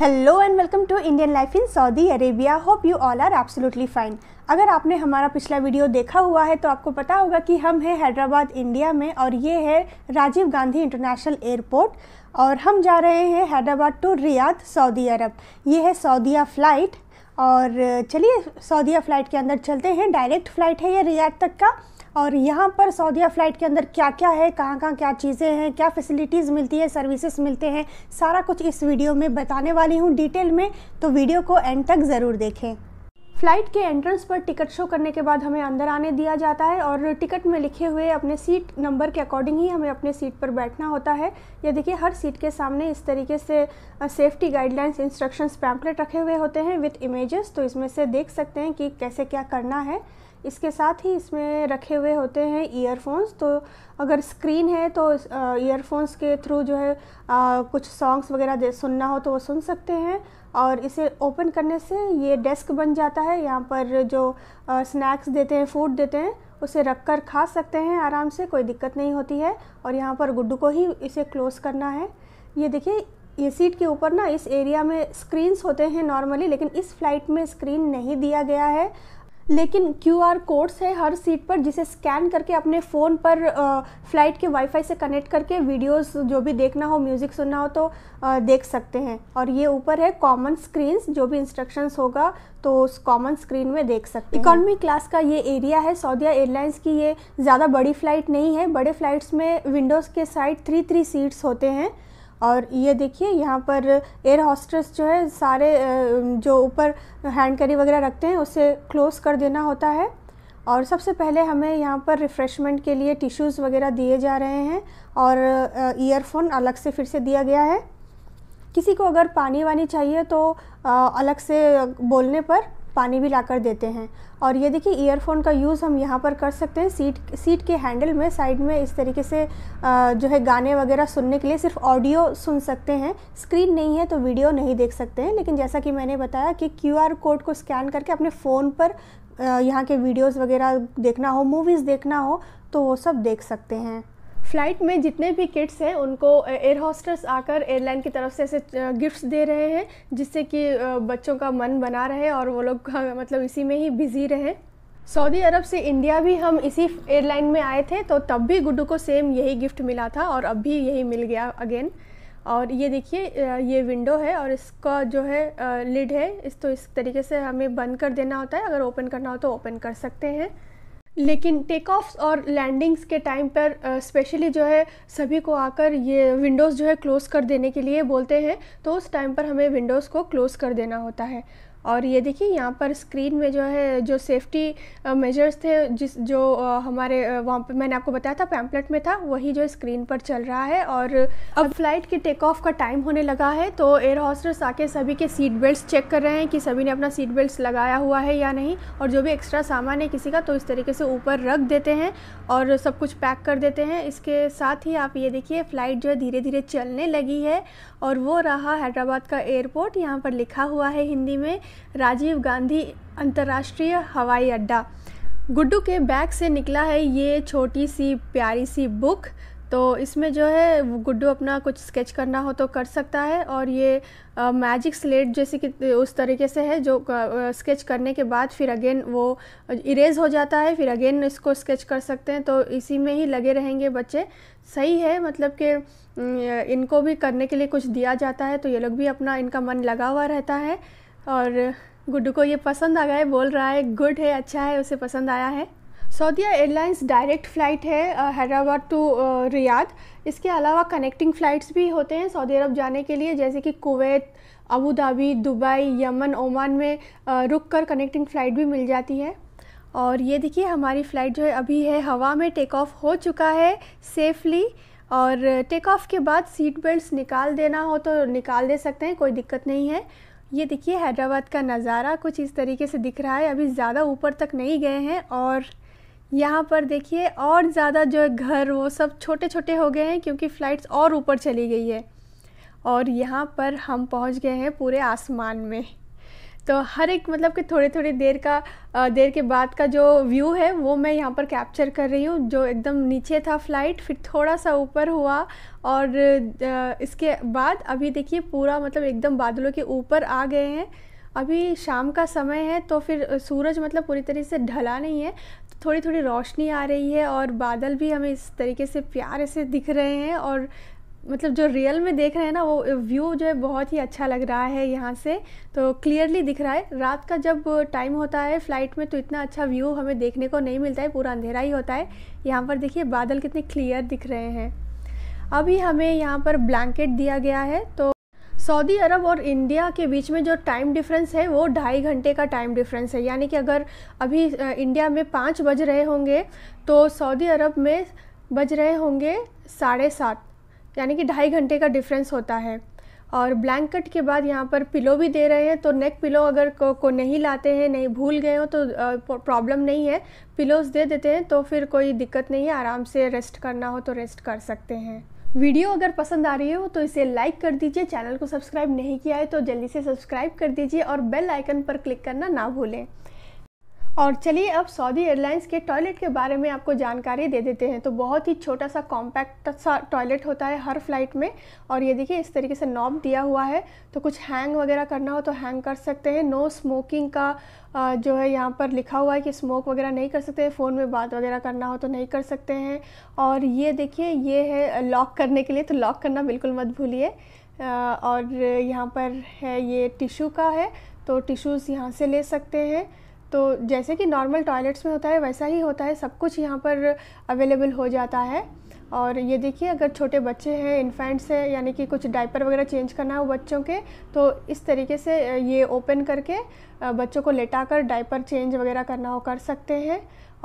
hello and welcome to Indian life in Saudi Arabia hope you all are absolutely fine अगर आपने हमारा पिछला video देखा हुआ है तो आपको पता होगा कि हम हैं हैदराबाद इंडिया में और ये है राजीव गांधी इंटरनेशनल एयरपोर्ट और हम जा रहे हैं Hyderabad to Riyadh Saudi Arab ये है सऊदीया फ़्लाइट और चलिए सऊदीया फ़्लाइट के अंदर चलते हैं डायरेक्ट फ़्लाइट है ये रियाद तक का और यहाँ पर सऊदीया फ़्लाइट के अंदर क्या क्या है कहाँ कहाँ क्या चीज़ें हैं क्या फैसिलिटीज़ मिलती है सर्विसेज मिलते हैं सारा कुछ इस वीडियो में बताने वाली हूँ डिटेल में तो वीडियो को एंड तक ज़रूर देखें फ्लाइट के एंट्रेंस पर टिकट शो करने के बाद हमें अंदर आने दिया जाता है और टिकट में लिखे हुए अपने सीट नंबर के अकॉर्डिंग ही हमें अपने सीट पर बैठना होता है ये देखिए हर सीट के सामने इस तरीके से सेफ्टी गाइडलाइंस इंस्ट्रक्शंस पैम्पलेट रखे हुए होते हैं विथ इमेजेस तो इसमें से देख सकते हैं कि कैसे क्या करना है इसके साथ ही इसमें रखे हुए होते हैं ईयरफोन्स तो अगर स्क्रीन है तो ईयरफोन्स के थ्रू जो है आ, कुछ सॉन्ग्स वगैरह सुनना हो तो वो सुन सकते हैं और इसे ओपन करने से ये डेस्क बन जाता है यहाँ पर जो स्नैक्स देते हैं फूड देते हैं उसे रख कर खा सकते हैं आराम से कोई दिक्कत नहीं होती है और यहाँ पर गुड्डू को ही इसे क्लोज़ करना है ये देखिए ये सीट के ऊपर ना इस एरिया में स्क्रीन्स होते हैं नॉर्मली लेकिन इस फ्लाइट में स्क्रीन नहीं दिया गया है लेकिन क्यू आर कोड्स है हर सीट पर जिसे स्कैन करके अपने फ़ोन पर फ्लाइट के वाईफाई से कनेक्ट करके वीडियोस जो भी देखना हो म्यूज़िक सुनना हो तो आ, देख सकते हैं और ये ऊपर है कॉमन स्क्रीन जो भी इंस्ट्रक्शंस होगा तो उस कॉमन स्क्रीन में देख सकते हैं इकोनॉमी क्लास का ये एरिया है सऊदिया एयरलाइंस की ये ज़्यादा बड़ी फ़्लाइट नहीं है बड़े फ्लाइट्स में विंडोज़ के साइड थ्री थ्री सीट्स होते हैं और ये देखिए यहाँ पर एयर हॉस्ट्रेस जो है सारे जो ऊपर हैंड करी वगैरह रखते हैं उसे क्लोज़ कर देना होता है और सबसे पहले हमें यहाँ पर रिफ़्रेशमेंट के लिए टिश्यूज़ वगैरह दिए जा रहे हैं और ईयरफोन अलग से फिर से दिया गया है किसी को अगर पानी वानी चाहिए तो अलग से बोलने पर पानी भी लाकर देते हैं और ये देखिए ईयरफोन का यूज़ हम यहाँ पर कर सकते हैं सीट सीट के हैंडल में साइड में इस तरीके से जो है गाने वगैरह सुनने के लिए सिर्फ ऑडियो सुन सकते हैं स्क्रीन नहीं है तो वीडियो नहीं देख सकते हैं लेकिन जैसा कि मैंने बताया कि क्यूआर कोड को स्कैन करके अपने फ़ोन पर यहाँ के वीडियोज़ वगैरह देखना हो मूवीज़ देखना हो तो वो सब देख सकते हैं फ़्लाइट में जितने भी किट्स हैं उनको एयर हॉस्टर्स आकर एयरलाइन की तरफ से ऐसे गिफ्ट्स दे रहे हैं जिससे कि बच्चों का मन बना रहे और वो लोग मतलब इसी में ही बिज़ी रहें सऊदी अरब से इंडिया भी हम इसी एयरलाइन में आए थे तो तब भी गुड्डू को सेम यही गिफ्ट मिला था और अब भी यही मिल गया अगेन और ये देखिए ये विंडो है और इसका जो है लिड है इस तो इस तरीके से हमें बंद कर देना होता है अगर ओपन करना हो तो ओपन कर सकते हैं लेकिन टेक ऑफ और लैंडिंग्स के टाइम पर स्पेशली जो है सभी को आकर ये विंडोज़ जो है क्लोज़ कर देने के लिए बोलते हैं तो उस टाइम पर हमें विंडोज़ को क्लोज़ कर देना होता है और ये देखिए यहाँ पर स्क्रीन में जो है जो सेफ्टी मेजर्स थे जिस जो हमारे वहाँ पर मैंने आपको बताया था पैम्पलेट में था वही जो स्क्रीन पर चल रहा है और अब फ्लाइट के टेक ऑफ का टाइम होने लगा है तो एयर हॉस्टर्स आके सभी के सीट बेल्ट चेक कर रहे हैं कि सभी ने अपना सीट बेल्ट लगाया हुआ है या नहीं और जो भी एक्स्ट्रा सामान है किसी का तो इस तरीके से ऊपर रख देते हैं और सब कुछ पैक कर देते हैं इसके साथ ही आप ये देखिए फ़्लाइट जो है धीरे धीरे चलने लगी है और वो रहा हैदराबाद का एयरपोर्ट यहाँ पर लिखा हुआ है हिंदी में राजीव गांधी अंतर्राष्ट्रीय हवाई अड्डा गुड्डू के बैग से निकला है ये छोटी सी प्यारी सी बुक तो इसमें जो है गुड्डू अपना कुछ स्केच करना हो तो कर सकता है और ये मैजिक स्लेट जैसे कि उस तरीके से है जो स्केच करने के बाद फिर अगेन वो इरेज हो जाता है फिर अगेन इसको स्केच कर सकते हैं तो इसी में ही लगे रहेंगे बच्चे सही है मतलब कि इनको भी करने के लिए कुछ दिया जाता है तो ये लोग भी अपना इनका मन लगा हुआ रहता है और गुड्डू को ये पसंद आ गया है बोल रहा है गुड है अच्छा है उसे पसंद आया है सऊदिया एयरलाइंस डायरेक्ट फ़्लाइट है हैदराबाद टू रियाद इसके अलावा कनेक्टिंग फ़्लाइट्स भी होते हैं सऊदी अरब जाने के लिए जैसे कि Kuwait Abu Dhabi Dubai Yemen Oman में रुक कर कनेक्टिंग फ़्लाइट भी मिल जाती है और ये देखिए हमारी फ़्लाइट जो है अभी है हवा में टेक ऑफ हो चुका है सेफली और टेक ऑफ़ के बाद सीट बेल्ट निकाल देना हो तो निकाल दे सकते हैं कोई दिक्कत नहीं है ये देखिए हैदराबाद का नज़ारा कुछ इस तरीके से दिख रहा है अभी ज़्यादा ऊपर तक नहीं गए हैं और यहाँ पर देखिए और ज़्यादा जो घर वो सब छोटे छोटे हो गए हैं क्योंकि फ़्लाइट्स और ऊपर चली गई है और यहाँ पर हम पहुँच गए हैं पूरे आसमान में तो हर एक मतलब कि थोड़े थोड़े देर का देर के बाद का जो व्यू है वो मैं यहाँ पर कैप्चर कर रही हूँ जो एकदम नीचे था फ्लाइट फिर थोड़ा सा ऊपर हुआ और इसके बाद अभी देखिए पूरा मतलब एकदम बादलों के ऊपर आ गए हैं अभी शाम का समय है तो फिर सूरज मतलब पूरी तरह से ढला नहीं है तो थोड़ी थोड़ी रोशनी आ रही है और बादल भी हमें इस तरीके से प्यारे से दिख रहे हैं और मतलब जो रियल में देख रहे हैं ना वो व्यू जो है बहुत ही अच्छा लग रहा है यहाँ से तो क्लियरली दिख रहा है रात का जब टाइम होता है फ्लाइट में तो इतना अच्छा व्यू हमें देखने को नहीं मिलता है पूरा अंधेरा ही होता है यहाँ पर देखिए बादल कितने क्लियर दिख रहे हैं अभी हमें यहाँ पर ब्लैंकेट दिया गया है तो सऊदी अरब और इंडिया के बीच में जो टाइम डिफरेंस है वो ढाई घंटे का टाइम डिफरेंस है यानी कि अगर अभी इंडिया में पाँच बज रहे होंगे तो सऊदी अरब में बज रहे होंगे साढ़े सात यानी कि ढाई घंटे का डिफरेंस होता है और ब्लैंकेट के बाद यहाँ पर पिलो भी दे रहे हैं तो नेक पिलो अगर को, को नहीं लाते हैं नहीं भूल गए हो तो प्रॉब्लम नहीं है पिलोज दे देते हैं तो फिर कोई दिक्कत नहीं है आराम से रेस्ट करना हो तो रेस्ट कर सकते हैं वीडियो अगर पसंद आ रही हो तो इसे लाइक कर दीजिए चैनल को सब्सक्राइब नहीं किया है तो जल्दी से सब्सक्राइब कर दीजिए और बेल आइकन पर क्लिक करना ना भूलें और चलिए अब सऊदी एयरलाइंस के टॉयलेट के बारे में आपको जानकारी दे देते हैं तो बहुत ही छोटा सा कॉम्पैक्ट सा टॉयलेट होता है हर फ्लाइट में और ये देखिए इस तरीके से नॉब दिया हुआ है तो कुछ हैंग वगैरह करना हो तो हैंग कर सकते हैं नो स्मोकिंग का जो है यहाँ पर लिखा हुआ है कि स्मोक वगैरह नहीं कर सकते फ़ोन में बात वगैरह करना हो तो नहीं कर सकते हैं और ये देखिए ये है लॉक करने के लिए तो लॉक करना बिल्कुल मत भूलिए और यहाँ पर है ये टिशू का है तो टिशूज़ यहाँ से ले सकते हैं तो जैसे कि नॉर्मल टॉयलेट्स में होता है वैसा ही होता है सब कुछ यहाँ पर अवेलेबल हो जाता है और ये देखिए अगर छोटे बच्चे हैं इन्फेंट्स हैं यानी कि कुछ डाइपर वगैरह चेंज करना हो बच्चों के तो इस तरीके से ये ओपन करके बच्चों को लेटा कर डायपर चेंज वगैरह करना हो कर सकते हैं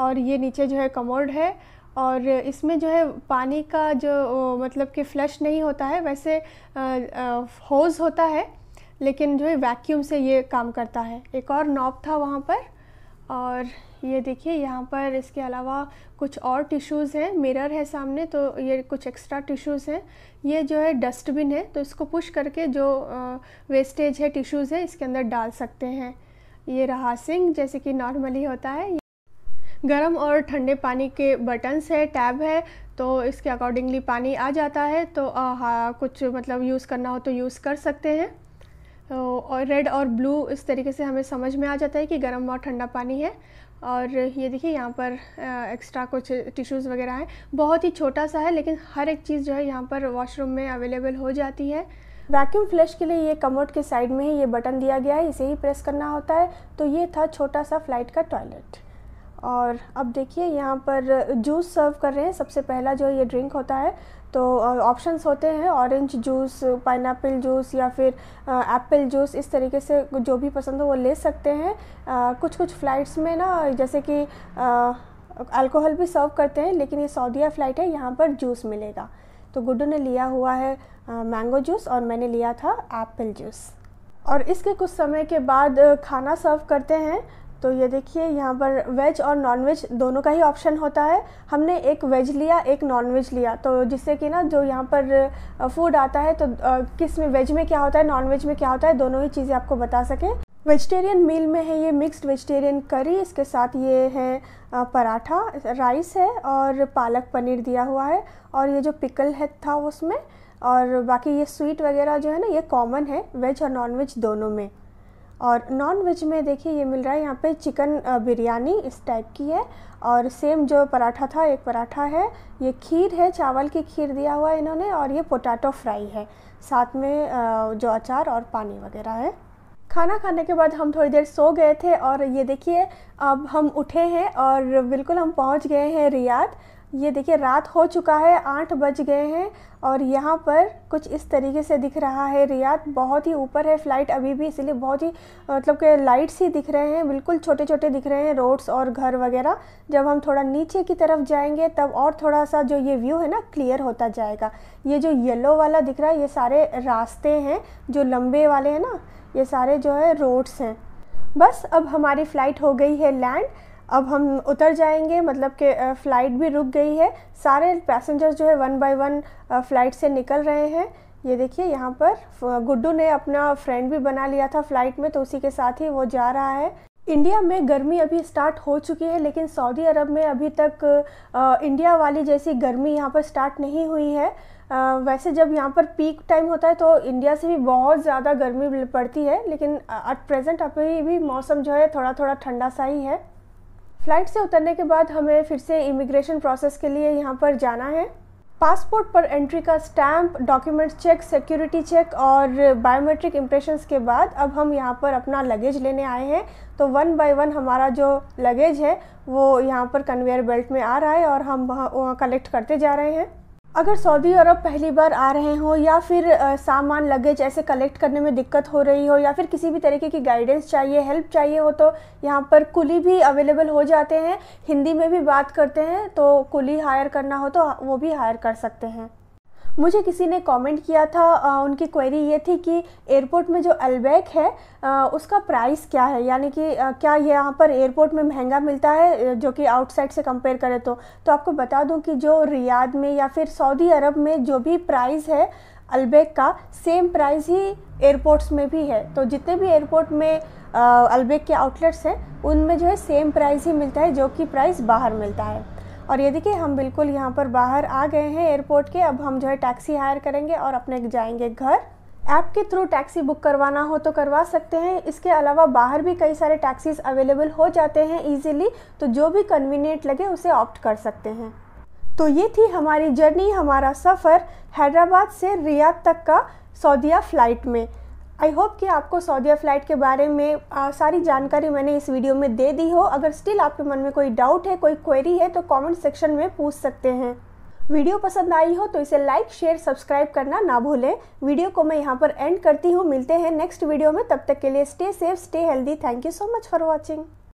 और ये नीचे जो है कमोड है और इसमें जो है पानी का जो मतलब कि फ्लश नहीं होता है वैसे होज़ होता है लेकिन जो है वैक्यूम से ये काम करता है एक और नॉब था वहाँ पर और ये देखिए यहाँ पर इसके अलावा कुछ और टिश्यूज़ हैं मिरर है सामने तो ये कुछ एक्स्ट्रा टिश्यूज़ हैं ये जो है डस्टबिन है तो इसको पुश करके जो वेस्टेज है टिश्यूज़ है इसके अंदर डाल सकते हैं ये रहा सिंह जैसे कि नॉर्मली होता है गर्म और ठंडे पानी के बटन्स है टैब है तो इसके अकॉर्डिंगली पानी आ जाता है तो आ, हाँ कुछ मतलब यूज़ करना हो तो यूज़ कर सकते हैं तो और रेड और ब्लू इस तरीके से हमें समझ में आ जाता है कि गर्म और ठंडा पानी है और ये देखिए यहाँ पर एक्स्ट्रा कुछ टिश्यूज़ वगैरह हैं बहुत ही छोटा सा है लेकिन हर एक चीज़ जो है यहाँ पर वॉशरूम में अवेलेबल हो जाती है वैक्यूम फ्लश के लिए ये कमोड के साइड में ही ये बटन दिया गया है इसे ही प्रेस करना होता है तो ये था छोटा सा फ्लाइट का टॉयलेट और अब देखिए यहाँ पर जूस सर्व कर रहे हैं सबसे पहला जो ये ड्रिंक होता है तो ऑप्शंस होते हैं ऑरेंज जूस पाइन जूस या फिर एप्पल जूस इस तरीके से जो भी पसंद हो वो ले सकते हैं कुछ कुछ फ़्लाइट्स में ना जैसे कि अल्कोहल भी सर्व करते हैं लेकिन ये सऊदीया फ़्लाइट है यहाँ पर जूस मिलेगा तो गुड्डू ने लिया हुआ है मैंगो जूस और मैंने लिया था एप्पल जूस और इसके कुछ समय के बाद खाना सर्व करते हैं तो ये देखिए यहाँ पर वेज और नॉन वेज दोनों का ही ऑप्शन होता है हमने एक वेज लिया एक नॉन वेज लिया तो जिससे कि ना जो यहाँ पर फूड आता है तो किस में वेज में क्या होता है नॉन वेज में क्या होता है दोनों ही चीज़ें आपको बता सकें वेजिटेरियन मील में है ये मिक्स्ड वेजिटेरियन करी इसके साथ ये है पराठा राइस है और पालक पनीर दिया हुआ है और ये जो पिकल है था उसमें और बाकी ये स्वीट वगैरह जो है ना ये कॉमन है वेज और नॉन वेज दोनों में और नॉन वेज में देखिए ये मिल रहा है यहाँ पे चिकन बिरयानी इस टाइप की है और सेम जो पराठा था एक पराठा है ये खीर है चावल की खीर दिया हुआ है इन्होंने और ये पोटैटो फ्राई है साथ में जो अचार और पानी वगैरह है खाना खाने के बाद हम थोड़ी देर सो गए थे और ये देखिए अब हम उठे हैं और बिल्कुल हम पहुंच गए हैं रियाद ये देखिए रात हो चुका है आठ बज गए हैं और यहाँ पर कुछ इस तरीके से दिख रहा है रियाद बहुत ही ऊपर है फ़्लाइट अभी भी इसलिए बहुत ही मतलब के लाइट्स ही दिख रहे हैं बिल्कुल छोटे छोटे दिख रहे हैं रोड्स और घर वगैरह जब हम थोड़ा नीचे की तरफ जाएंगे तब और थोड़ा सा जो ये व्यू है ना क्लियर होता जाएगा ये जो येलो वाला दिख रहा है ये सारे रास्ते हैं जो लंबे वाले हैं ना ये सारे जो है रोड्स हैं बस अब हमारी फ़्लाइट हो गई है लैंड अब हम उतर जाएंगे मतलब कि फ़्लाइट भी रुक गई है सारे पैसेंजर्स जो है वन बाय वन फ़्लाइट से निकल रहे हैं ये देखिए यहाँ पर गुड्डू ने अपना फ्रेंड भी बना लिया था फ़्लाइट में तो उसी के साथ ही वो जा रहा है इंडिया में गर्मी अभी स्टार्ट हो चुकी है लेकिन सऊदी अरब में अभी तक आ, इंडिया वाली जैसी गर्मी यहाँ पर स्टार्ट नहीं हुई है आ, वैसे जब यहाँ पर पीक टाइम होता है तो इंडिया से भी बहुत ज़्यादा गर्मी पड़ती है लेकिन एट प्रेजेंट अभी भी मौसम जो है थोड़ा थोड़ा ठंडा सा ही है फ़्लाइट से उतरने के बाद हमें फिर से इमिग्रेशन प्रोसेस के लिए यहाँ पर जाना है पासपोर्ट पर एंट्री का stamp documents check security check और बायोमेट्रिक इम्प्रेशंस के बाद अब हम यहाँ पर अपना लगेज लेने आए हैं तो वन बाय वन हमारा जो लगेज है वो यहाँ पर कन्वेयर बेल्ट में आ रहा है और हम वहाँ कलेक्ट करते जा रहे हैं अगर सऊदी अरब पहली बार आ रहे हो या फिर सामान लगेज ऐसे कलेक्ट करने में दिक्कत हो रही हो या फिर किसी भी तरीके की गाइडेंस चाहिए हेल्प चाहिए हो तो यहाँ पर कुली भी अवेलेबल हो जाते हैं हिंदी में भी बात करते हैं तो कुली हायर करना हो तो वो भी हायर कर सकते हैं मुझे किसी ने कमेंट किया था आ, उनकी क्वेरी ये थी कि एयरपोर्ट में जो अलबैक है आ, उसका प्राइस क्या है यानी कि आ, क्या यहाँ पर एयरपोर्ट में महंगा मिलता है जो कि आउटसाइड से कंपेयर करें तो तो आपको बता दूं कि जो रियाद में या फिर सऊदी अरब में जो भी प्राइस है अलबैक का सेम प्राइस ही एयरपोर्ट्स में भी है तो जितने भी एयरपोर्ट में अलबैक के आउटलेट्स हैं उनमें जो है सेम प्राइस ही मिलता है जो कि प्राइस बाहर मिलता है और ये देखिए हम बिल्कुल यहाँ पर बाहर आ गए हैं एयरपोर्ट के अब हम जो है टैक्सी हायर करेंगे और अपने जाएंगे घर ऐप के थ्रू टैक्सी बुक करवाना हो तो करवा सकते हैं इसके अलावा बाहर भी कई सारे टैक्सीज अवेलेबल हो जाते हैं ईजिली तो जो भी कन्वीनियंट लगे उसे ऑप्ट कर सकते हैं तो ये थी हमारी जर्नी हमारा सफ़र हैदराबाद से रियाद तक का सऊदिया फ़्लाइट में आई होप कि आपको सऊदीया फ़्लाइट के बारे में आ, सारी जानकारी मैंने इस वीडियो में दे दी हो अगर स्टिल आपके मन में कोई डाउट है कोई क्वेरी है तो कमेंट सेक्शन में पूछ सकते हैं वीडियो पसंद आई हो तो इसे लाइक शेयर सब्सक्राइब करना ना भूलें वीडियो को मैं यहाँ पर एंड करती हूँ मिलते हैं नेक्स्ट वीडियो में तब तक के लिए stay safe stay healthy thank you so much for watching